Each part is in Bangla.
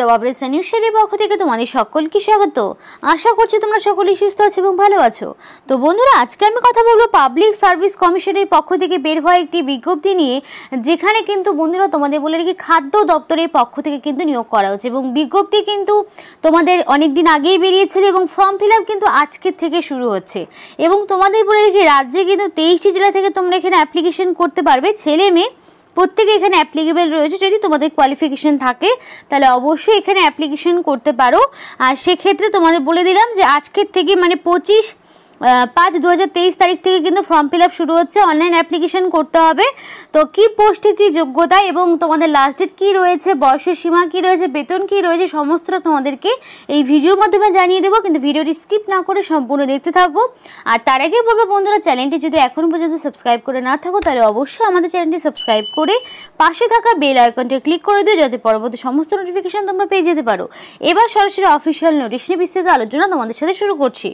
জবাব রে পক্ষ থেকে তোমাদের সকলকে স্বাগত আশা করছি তোমরা সকলেই সুস্থ আছো এবং ভালো আছো তো বন্ধুরা আজকে আমি কথা বলবো পাবলিক সার্ভিস কমিশনের পক্ষ থেকে বের হওয়া একটি বিজ্ঞপ্তি নিয়ে যেখানে কিন্তু বন্ধুরা তোমাদের বলে রেখে খাদ্য দপ্তরের পক্ষ থেকে কিন্তু নিয়োগ করা হচ্ছে এবং বিজ্ঞপ্তি কিন্তু তোমাদের অনেক দিন আগেই বেরিয়েছিল এবং ফর্ম ফিল কিন্তু আজকের থেকে শুরু হচ্ছে এবং তোমাদের বলে রেখে রাজ্যে কিন্তু তেইশটি জেলা থেকে তোমরা এখানে অ্যাপ্লিকেশন করতে পারবে ছেলে মেয়ে প্রত্যেকে এখানে অ্যাপ্লিকেবেল রয়েছে যদি তোমাদের কোয়ালিফিকেশান থাকে তাহলে অবশ্যই এখানে অ্যাপ্লিকেশান করতে পারো আর সেক্ষেত্রে তোমাদের বলে দিলাম যে আজকের থেকে মানে পঁচিশ পাঁচ দু তারিখ থেকে কিন্তু ফর্ম ফিল শুরু হচ্ছে অনলাইন অ্যাপ্লিকেশন করতে হবে তো কি পোস্টে কি যোগ্যতা এবং তোমাদের লাস্ট ডেট কী রয়েছে বয়সের সীমা কি রয়েছে বেতন কি রয়েছে সমস্তটা তোমাদেরকে এই ভিডিওর মাধ্যমে জানিয়ে দেবো কিন্তু ভিডিওটি স্কিপ না করে সম্পূর্ণ দেখতে থাকো আর তার আগে বলবো বন্ধুরা চ্যানেলটি যদি এখন পর্যন্ত সাবস্ক্রাইব করে না থাকো তাহলে অবশ্যই আমাদের চ্যানেলটি সাবস্ক্রাইব করে পাশে থাকা বেল আইকনটি ক্লিক করে দিও যাতে পরবর্তী সমস্ত নোটিফিকেশান তোমরা পেয়ে যেতে পারো এবার সরাসরি অফিসিয়াল নোটিশ নিয়ে বিস্তারিত আলোচনা তোমাদের সাথে শুরু করছি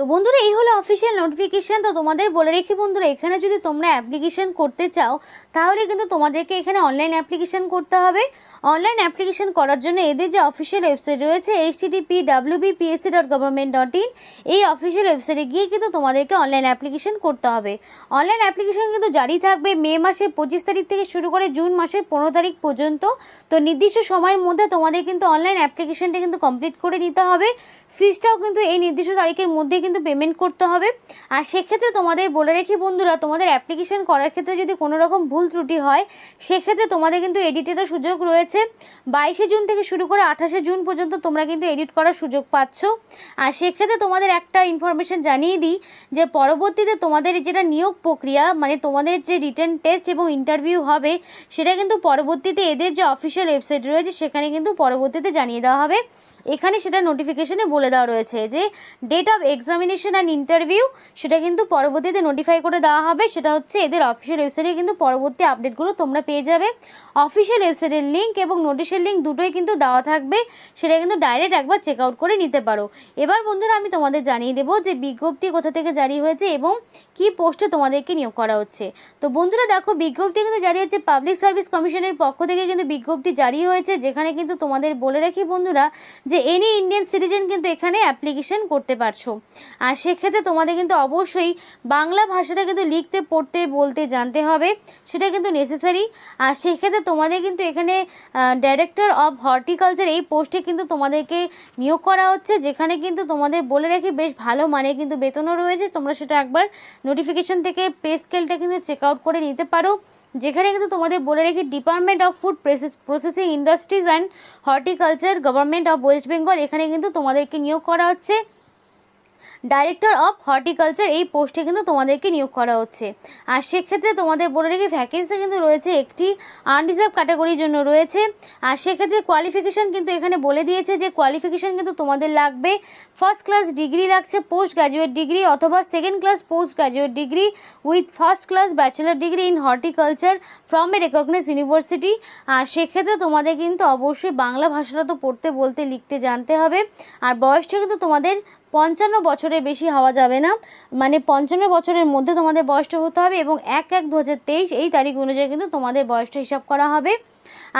তো বন্ধুরা এই হলো অফিসিয়াল নোটিফিকেশান তো তোমাদের বলে রেখি বন্ধুরা এখানে যদি তোমরা অ্যাপ্লিকেশান করতে চাও তাহলে কিন্তু তোমাদেরকে এখানে অনলাইন অ্যাপ্লিকেশান করতে হবে অনলাইন অ্যাপ্লিকেশন করার জন্য এদের যে অফিসিয়াল ওয়েবসাইট রয়েছে HTTP WBPSC dot government dot in এই অফিসিয়াল ওয়েবসাইটে গিয়ে কিন্তু তোমাদেরকে অনলাইন অ্যাপ্লিকেশন করতে হবে অনলাইন অ্যাপ্লিকেশন কিন্তু জারি থাকবে মে মাসের পঁচিশ তারিখ থেকে শুরু করে জুন মাসের পনেরো তারিখ পর্যন্ত তো নির্দিষ্ট সময়ের মধ্যে তোমাদের কিন্তু অনলাইন অ্যাপ্লিকেশনটা কিন্তু কমপ্লিট করে নিতে হবে ফিজটাও কিন্তু এই নির্দিষ্ট তারিখের মধ্যে কিন্তু পেমেন্ট করতে হবে আর সেক্ষেত্রে তোমাদের বলে রেখি বন্ধুরা তোমাদের অ্যাপ্লিকেশন করার ক্ষেত্রে যদি কোনো রকম ভুল ত্রুটি হয় সেক্ষেত্রে তোমাদের কিন্তু এডিটেরও সুযোগ রয়েছে রয়েছে বাইশে জুন থেকে শুরু করে আঠাশে জুন পর্যন্ত তোমরা কিন্তু এডিট করার সুযোগ পাচ্ছ আর সেক্ষেত্রে তোমাদের একটা ইনফরমেশন জানিয়ে দিই যে পরবর্তীতে তোমাদের যেটা নিয়োগ প্রক্রিয়া মানে তোমাদের যে রিটার্ন টেস্ট এবং ইন্টারভিউ হবে সেটা কিন্তু পরবর্তীতে এদের যে অফিসিয়াল ওয়েবসাইট রয়েছে সেখানে কিন্তু পরবর্তীতে জানিয়ে দেওয়া হবে এখানে সেটা নোটিফিকেশনে বলে দেওয়া রয়েছে যে date of examination and interview সেটা কিন্তু পরবর্তীতে নোটিফাই করে দেওয়া হবে সেটা হচ্ছে এদের অফিসিয়াল ওয়েবসাইটে কিন্তু পরবর্তী আপডেটগুলো তোমরা পেয়ে যাবে অফিসিয়াল ওয়েবসাইটের লিঙ্ক এবং নোটিশের লিঙ্ক দুটোই কিন্তু দেওয়া থাকবে সেটা কিন্তু ডাইরেক্ট একবার চেক আউট করে নিতে পারো এবার বন্ধুরা আমি তোমাদের জানিয়ে দেবো যে বিজ্ঞপ্তি কোথা থেকে জারি হয়েছে এবং কি পোস্টে তোমাদেরকে নিয়োগ করা হচ্ছে তো বন্ধুরা দেখো বিজ্ঞপ্তি কিন্তু জারি হচ্ছে পাবলিক সার্ভিস কমিশনের পক্ষ থেকে কিন্তু বিজ্ঞপ্তি জারি হয়েছে যেখানে কিন্তু তোমাদের বলে রাখি বন্ধুরা যে যে এনি ইন্ডিয়ান সিটিজেন কিন্তু এখানে অ্যাপ্লিকেশন করতে পারছো আর সেক্ষেত্রে তোমাদের কিন্তু অবশ্যই বাংলা ভাষাটা কিন্তু লিখতে পড়তে বলতে জানতে হবে সেটা কিন্তু নেসেসারি আর সেক্ষেত্রে তোমাদের কিন্তু এখানে ডাইরেক্টর অফ হর্টিকালচার এই পোস্টে কিন্তু তোমাদেরকে নিয়োগ করা হচ্ছে যেখানে কিন্তু তোমাদের বলে রাখি বেশ ভালো মানে কিন্তু বেতনও রয়েছে তোমরা সেটা একবার নোটিফিকেশন থেকে পে স্কেলটা কিন্তু চেক আউট করে নিতে পারো যেখানে কিন্তু তোমাদের বলে রেখে department of food processing industries and horticulture government of West Bengal এখানে কিন্তু তোমাদেরকে নিয়োগ করা হচ্ছে ডাইরেক্টর অফ হর্টিকালচার এই পোস্টে কিন্তু তোমাদেরকে নিয়োগ করা হচ্ছে আর সেক্ষেত্রে তোমাদের বলে রেখে ভ্যাকেন্সি কিন্তু রয়েছে একটি আনরিজার্ভ ক্যাটাগরির জন্য রয়েছে আর সেক্ষেত্রে কোয়ালিফিকেশান কিন্তু এখানে বলে দিয়েছে যে কোয়ালিফিকেশান কিন্তু তোমাদের লাগবে ফার্স্ট ক্লাস ডিগ্রি লাগছে পোস্ট গ্র্যাজুয়েট ডিগ্রি অথবা second class post graduate degree with first class bachelor degree in horticulture from a recognise university আর সেক্ষেত্রে তোমাদের কিন্তু অবশ্যই বাংলা ভাষাটা তো পড়তে বলতে লিখতে জানতে হবে আর বয়সটা কিন্তু তোমাদের পঞ্চান্ন বছরের বেশি হওয়া যাবে না মানে পঞ্চান্ন বছরের মধ্যে তোমাদের বয়সটা হতে হবে এবং এক এক দু এই তারিখ অনুযায়ী কিন্তু তোমাদের বয়সটা হিসাব করা হবে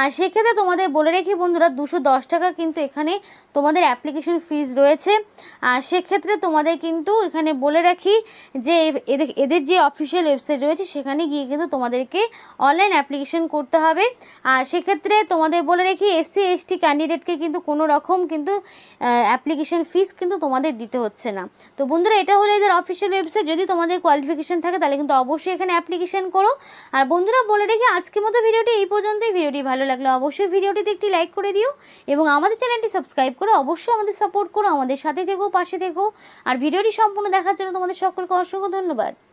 আর সেক্ষেত্রে তোমাদের বলে রেখি বন্ধুরা দুশো দশ টাকা কিন্তু এখানে তোমাদের অ্যাপ্লিকেশন ফিজ রয়েছে আর সেক্ষেত্রে তোমাদের কিন্তু এখানে বলে রাখি যে এদের এদের যে অফিসিয়াল ওয়েবসাইট রয়েছে সেখানে গিয়ে কিন্তু তোমাদেরকে অনলাইন অ্যাপ্লিকেশন করতে হবে আর সেক্ষেত্রে তোমাদের বলে রাখি এসসি এসটি ক্যান্ডিডেটকে কিন্তু কোনো রকম কিন্তু অ্যাপ্লিকেশন ফিস কিন্তু তোমাদের দিতে হচ্ছে না তো বন্ধুরা এটা হলো এদের অফিসিয়াল ওয়েবসাইট যদি তোমাদের কোয়ালিফিকেশন থাকে তাহলে কিন্তু অবশ্যই এখানে অ্যাপ্লিকেশন করো আর বন্ধুরা বলে রেখে আজকের মতো ভিডিওটি এই পর্যন্তই ভিডিওটি ভিডিওটি ভালো লাগলে অবশ্যই ভিডিওটিতে একটি লাইক করে দিও এবং আমাদের চ্যানেলটি সাবস্ক্রাইব করে অবশ্যই আমাদের সাপোর্ট করো আমাদের সাথে থেকো পাশে থেকো আর ভিডিওটি সম্পূর্ণ দেখার জন্য তোমাদের সকলকে অসংখ্য ধন্যবাদ